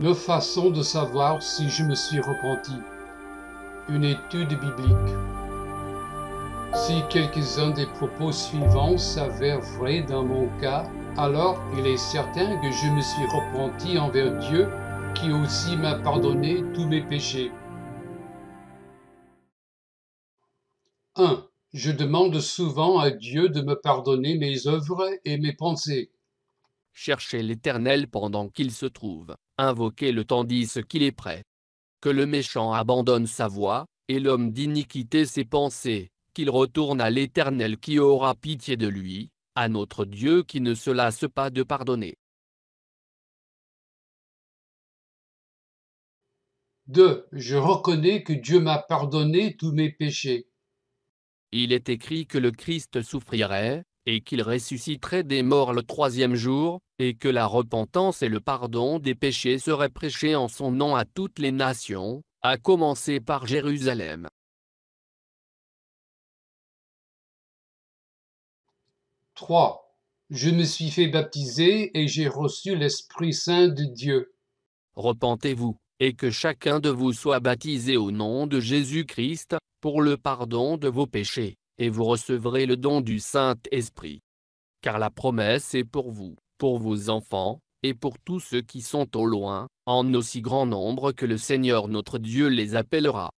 Nos façons de savoir si je me suis repenti. Une étude biblique. Si quelques-uns des propos suivants s'avèrent vrais dans mon cas, alors il est certain que je me suis repenti envers Dieu qui aussi m'a pardonné tous mes péchés. 1. Je demande souvent à Dieu de me pardonner mes œuvres et mes pensées. Cherchez l'Éternel pendant qu'il se trouve. Invoquez le tandis qu'il est prêt. Que le méchant abandonne sa voie, et l'homme d'iniquité ses pensées, qu'il retourne à l'Éternel qui aura pitié de lui, à notre Dieu qui ne se lasse pas de pardonner. 2. Je reconnais que Dieu m'a pardonné tous mes péchés. Il est écrit que le Christ souffrirait, et qu'il ressusciterait des morts le troisième jour, et que la repentance et le pardon des péchés seraient prêchés en son nom à toutes les nations, à commencer par Jérusalem. « 3. Je me suis fait baptiser et j'ai reçu l'Esprit Saint de Dieu. » Repentez-vous, et que chacun de vous soit baptisé au nom de Jésus-Christ, pour le pardon de vos péchés et vous recevrez le don du Saint-Esprit. Car la promesse est pour vous, pour vos enfants, et pour tous ceux qui sont au loin, en aussi grand nombre que le Seigneur notre Dieu les appellera.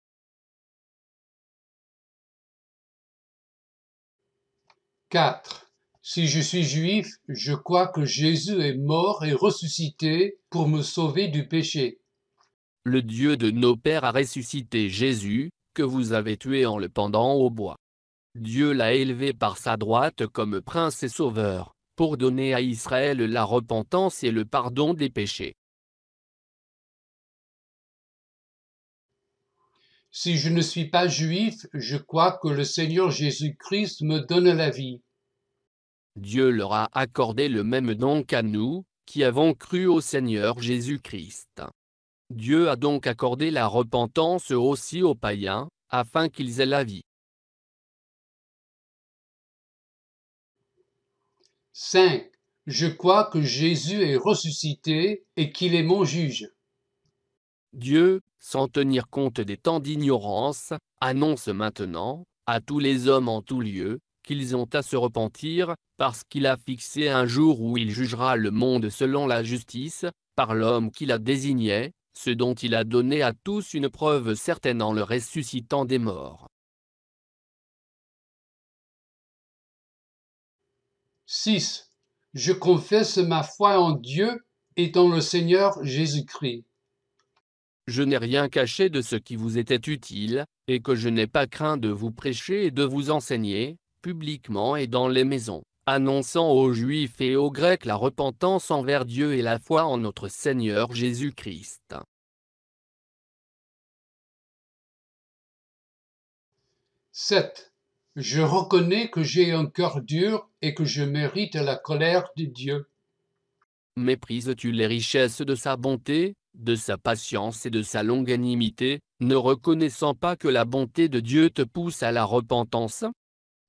« 4. Si je suis juif, je crois que Jésus est mort et ressuscité pour me sauver du péché. Le Dieu de nos pères a ressuscité Jésus, que vous avez tué en le pendant au bois. Dieu l'a élevé par sa droite comme prince et sauveur, pour donner à Israël la repentance et le pardon des péchés. Si je ne suis pas juif, je crois que le Seigneur Jésus-Christ me donne la vie. Dieu leur a accordé le même don qu'à nous, qui avons cru au Seigneur Jésus-Christ. Dieu a donc accordé la repentance aussi aux païens, afin qu'ils aient la vie. 5. Je crois que Jésus est ressuscité et qu'il est mon juge. Dieu, sans tenir compte des temps d'ignorance, annonce maintenant, à tous les hommes en tout lieu, qu'ils ont à se repentir, parce qu'il a fixé un jour où il jugera le monde selon la justice, par l'homme qu'il a désigné, ce dont il a donné à tous une preuve certaine en le ressuscitant des morts. 6. Je confesse ma foi en Dieu et dans le Seigneur Jésus-Christ. Je n'ai rien caché de ce qui vous était utile, et que je n'ai pas craint de vous prêcher et de vous enseigner, publiquement et dans les maisons, annonçant aux Juifs et aux Grecs la repentance envers Dieu et la foi en notre Seigneur Jésus-Christ. 7. Je reconnais que j'ai un cœur dur et que je mérite la colère de Dieu. Méprises-tu les richesses de sa bonté, de sa patience et de sa longanimité, ne reconnaissant pas que la bonté de Dieu te pousse à la repentance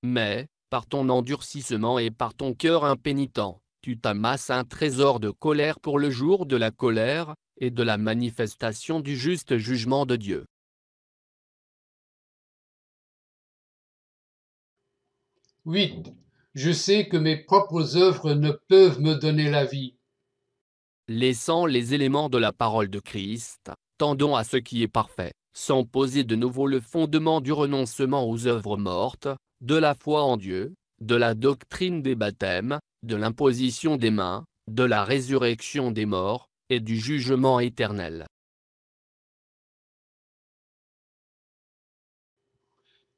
Mais, par ton endurcissement et par ton cœur impénitent, tu t'amasses un trésor de colère pour le jour de la colère, et de la manifestation du juste jugement de Dieu. 8. Je sais que mes propres œuvres ne peuvent me donner la vie. Laissant les éléments de la parole de Christ, tendons à ce qui est parfait, sans poser de nouveau le fondement du renoncement aux œuvres mortes, de la foi en Dieu, de la doctrine des baptêmes, de l'imposition des mains, de la résurrection des morts, et du jugement éternel.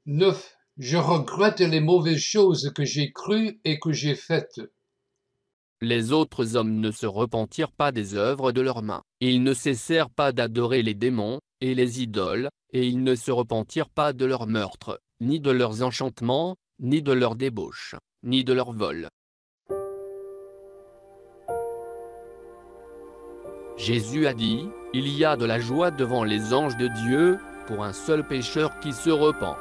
9. Je regrette les mauvaises choses que j'ai crues et que j'ai faites. Les autres hommes ne se repentirent pas des œuvres de leurs mains. Ils ne cessèrent pas d'adorer les démons et les idoles, et ils ne se repentirent pas de leurs meurtres, ni de leurs enchantements, ni de leurs débauches, ni de leurs vols. Jésus a dit, Il y a de la joie devant les anges de Dieu, pour un seul pécheur qui se repent.